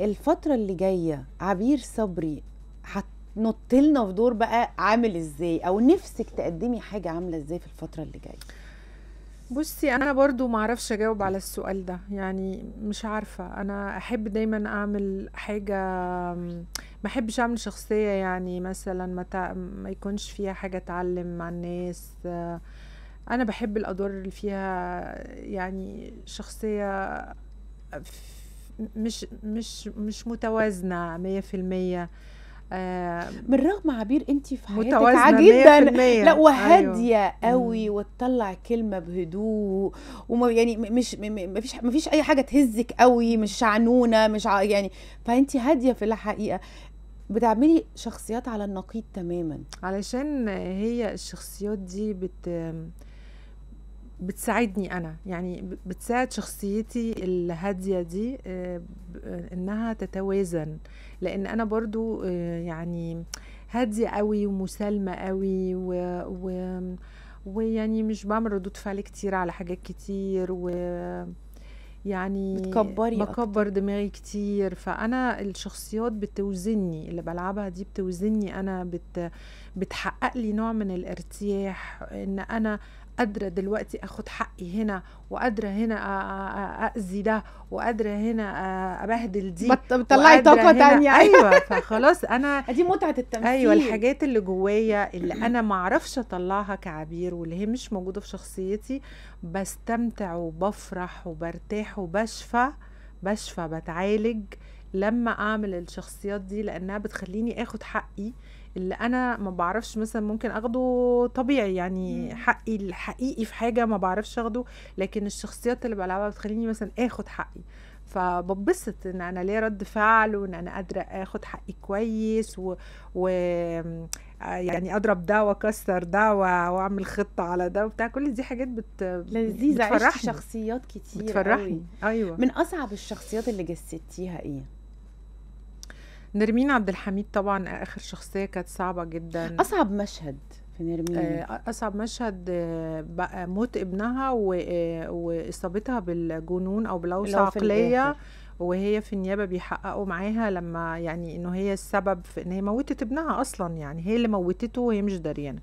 الفترة اللي جاية عبير صبري هتنط لنا في دور بقى عامل ازاي او نفسك تقدمي حاجة عاملة ازاي في الفترة اللي جاية بصي انا برضو معرفش اجاوب على السؤال ده يعني مش عارفة انا احب دايما اعمل حاجة ما احبش اعمل شخصية يعني مثلا ما, تع... ما يكونش فيها حاجة اتعلم مع الناس انا بحب الادوار اللي فيها يعني شخصية في مش مش مش متوازنه 100% من آه، بالرغم عبير انت في حياتك جدا لا أيوه. وهاديه أيوه. قوي وتطلع كلمه بهدوء وما يعني مش ما فيش ما فيش اي حاجه تهزك قوي مش عنونه مش يعني فانت هاديه في الحقيقه بتعملي شخصيات على النقيض تماما علشان هي الشخصيات دي بت بتساعدني أنا يعني بتساعد شخصيتي الهادية دي آه، إنها تتوازن لأن أنا برضو آه، يعني هادية قوي ومسالمة قوي و, و ويعني مش بعمل ردود فعل كتير على حاجات كتير و يعني بتكبري بكبر أكتر. دماغي كتير فانا الشخصيات بتوزني اللي بلعبها دي بتوزني انا بت بتحقق لي نوع من الارتياح ان انا قادره دلوقتي اخد حقي هنا وقادره هنا اذي ده وقادره هنا ابهدل دي بتطلعي طاقه تانية ايوه فخلاص انا دي متعه التمثيل ايوه الحاجات اللي جوايا اللي انا معرفش اطلعها كعبير واللي هي مش موجوده في شخصيتي بستمتع وبفرح وبرتاح وبشفى بشفى بتعالج لما اعمل الشخصيات دي لانها بتخليني اخد حقي اللي انا ما بعرفش مثلا ممكن اخده طبيعي يعني حقي الحقيقي في حاجه ما بعرفش اخده لكن الشخصيات اللي بلعبها بتخليني مثلا اخد حقي فببسط ان انا ليا رد فعل وان انا قادره اخد حقي كويس و, و... يعني اضرب ده واكسر ده واعمل خطه على ده وبتاع كل دي حاجات بت لذيذه بتفرحني شخصيات كتير بتفرحني ايوه من اصعب الشخصيات اللي جسدتيها ايه نرمين عبد الحميد طبعا اخر شخصيه كانت صعبه جدا اصعب مشهد في نرمين آه، اصعب مشهد آه، بقى موت ابنها آه، واصابتها بالجنون او بلوثه عقليه وهي في النيابه بيحققوا معاها لما يعني انه هي السبب في ان هي موتت ابنها اصلا يعني هي اللي موتته وهي مش داريانه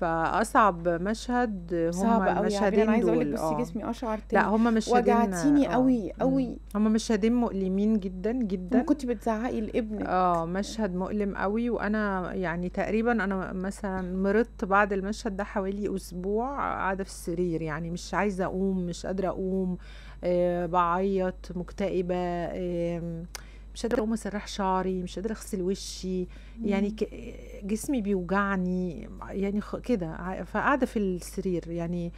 فاصعب مشهد هم يعني المشهدين أنا عايزه اقول لك بصي آه. جسمي اشعر تاني لا هم مشهدين وجعتيني قوي آه. قوي هم مشهدين مؤلمين جدا جدا كنت بتزعقي لابنك اه مشهد مؤلم قوي وانا يعني تقريبا انا مثلا مرضت بعد المشهد ده حوالي اسبوع قاعده في السرير يعني مش عايزه اقوم مش قادره اقوم آه بعيط مكتئبه آه مش قادره اقوم اسرح شعري مش قادره اغسل وشي يعني جسمي بيوجعني يعني كده فقاعده في السرير يعني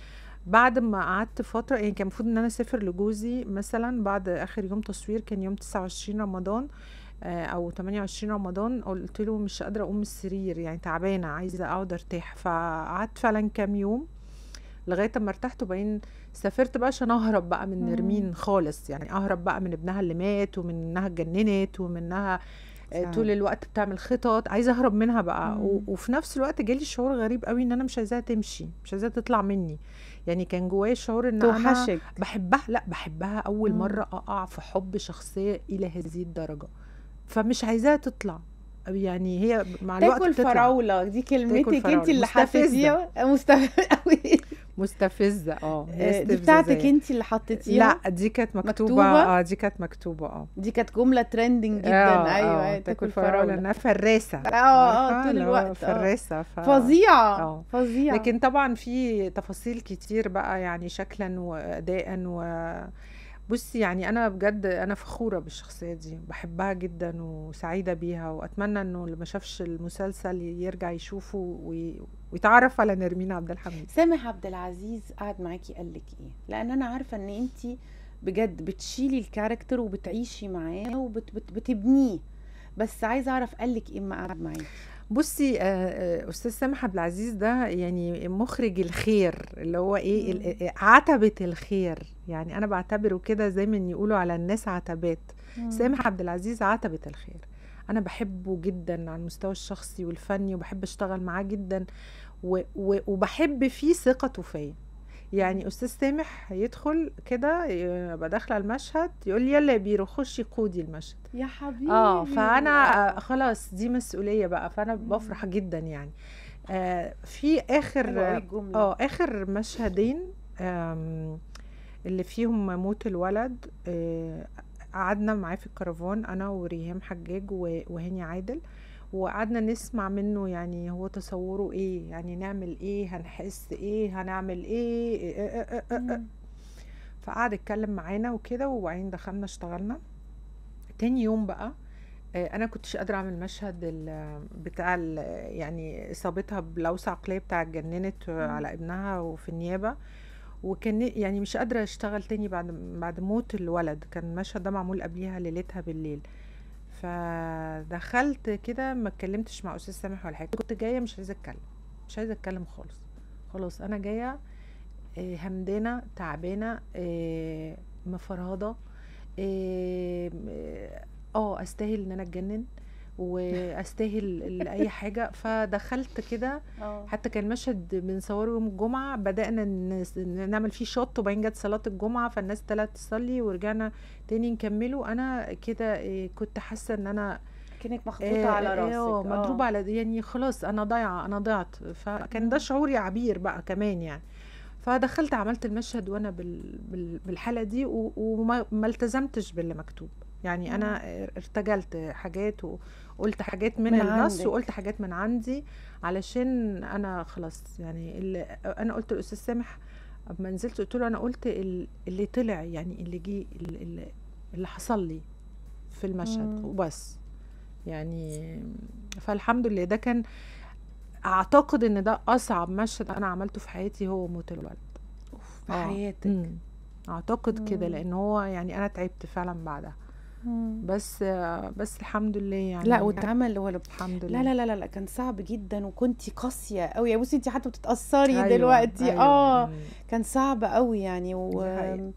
بعد ما قعدت فترة يعني كان المفروض ان انا اسافر لجوزي مثلا بعد اخر يوم تصوير كان يوم تسعة وعشرين رمضان آه، او 28 رمضان قلت له مش قادرة اقوم السرير يعني تعبانة عايزة اقعد ارتاح فقعدت فعلا كام يوم لغايه اما ارتحت وبعدين سافرت بقى عشان اهرب بقى من نرمين خالص يعني اهرب بقى من ابنها اللي مات ومن انها اتجننت ومنها آه، صح. طول الوقت بتعمل خطط عايزه اهرب منها بقى مم. وفي نفس الوقت جالي شعور غريب قوي ان انا مش عايزاها تمشي مش عايزاها تطلع مني يعني كان جوايا شعور ان توحشك. انا بحبها لا بحبها اول مم. مره اقع في حب شخصيه الى هذه الدرجه فمش عايزاها تطلع يعني هي مع الوقت تاكل فراوله دي كلمتك انت اللي حطيتيها مستفزه قوي مستفزه اه, آه، دي بتاعتك انت اللي حطيتيها لا دي كانت مكتوبه, مكتوبة؟ اه دي كانت مكتوبه اه دي كانت جمله ترندنج آه، جدا آه ايوه آه. تاكل فراوله انها فراسه آه،, اه اه طول الوقت فراسه ف... فظيعه فظيعه لكن طبعا في تفاصيل كتير بقى يعني شكلا واداء و بصي يعني انا بجد انا فخوره بالشخصيه دي بحبها جدا وسعيده بيها واتمنى انه اللي ما شافش المسلسل يرجع يشوفه وي... ويتعرف على نرمين عبد الحميد سامح عبد العزيز قعد معاكي قال لك ايه لان انا عارفه ان انت بجد بتشيلي الكاركتر وبتعيشي معاه وبتبنيه وبت... بت... بس عايزه اعرف قال لك ايه ما قعد معاكي بصي استاذ سامح عبد العزيز ده يعني مخرج الخير اللي هو ايه إمم. عتبه الخير يعني انا بعتبره كده زي ما يقولوا على الناس عتبات إمم. سامح عبد العزيز عتبه الخير انا بحبه جدا على المستوى الشخصي والفني وبحب اشتغل معاه جدا و و وبحب فيه ثقته فيا يعني استاذ سامح يدخل كده ابقى داخله المشهد يقول لي يلا يا بيرو خشي قودي المشهد يا حبيبي اه فانا خلاص دي مسؤوليه بقى فانا بفرح جدا يعني آه في اخر اه اخر مشهدين اللي فيهم موت الولد آه قعدنا معاه في الكرفان انا وريهام حجاج وهاني عادل آه وقعدنا نسمع منه يعني هو تصوره ايه يعني نعمل ايه هنحس ايه هنعمل ايه, إيه, إيه, إيه, إيه, إيه. فقعد اتكلم معانا وكده وبعدين دخلنا اشتغلنا تاني يوم بقى آه، انا كنتش قادره اعمل مشهد بتاع ال يعني اصابتها بلوسه عقليه بتاع اتجننت على ابنها وفي النيابه وكان يعني مش قادره اشتغل تاني بعد بعد موت الولد كان المشهد ده معمول قبليها ليلتها بالليل فدخلت كده ما اتكلمتش مع استاذ سامح ولا حاجه كنت جايه مش عايزه اتكلم مش عايزه اتكلم خالص خلاص انا جايه آه، همدانه تعبانه آه، مفرهضه آه،, اه استاهل ان انا اتجنن واستاهل اي حاجه فدخلت كده اه. حتى كان مشهد بنصوره يوم الجمعه بدانا نعمل فيه شوت وبعدين جت صلاه الجمعه فالناس طلعت تصلي ورجعنا تاني نكمله انا كده آه، كنت حاسه ان انا كانك مخطوطه آه على راسك اه مضروبه اه. على يعني خلاص انا ضايعه انا ضعت فكان ده شعوري عبير بقى كمان يعني فدخلت عملت المشهد وانا بالحاله دي وما التزمتش باللي مكتوب يعني انا ارتجلت حاجات وقلت حاجات من, من النص عندك. وقلت حاجات من عندي علشان انا خلاص يعني اللي انا قلت للاستاذ سامح ما نزلت قلت له انا قلت اللي طلع يعني اللي جه اللي, اللي حصل لي في المشهد وبس يعني فالحمد لله ده كان اعتقد ان ده اصعب مشهد انا عملته في حياتي هو موت الولد في آه. حياتك اعتقد كده لان هو يعني انا تعبت فعلا بعدها بس بس الحمد لله يعني لا يعني واتعمل هو الحمد لله لا لا لا لا كان صعب جدا وكنت قاسيه قوي يا يعني بصي انت حتى بتتاثري أيوة دلوقتي أيوة اه كان صعب قوي يعني و...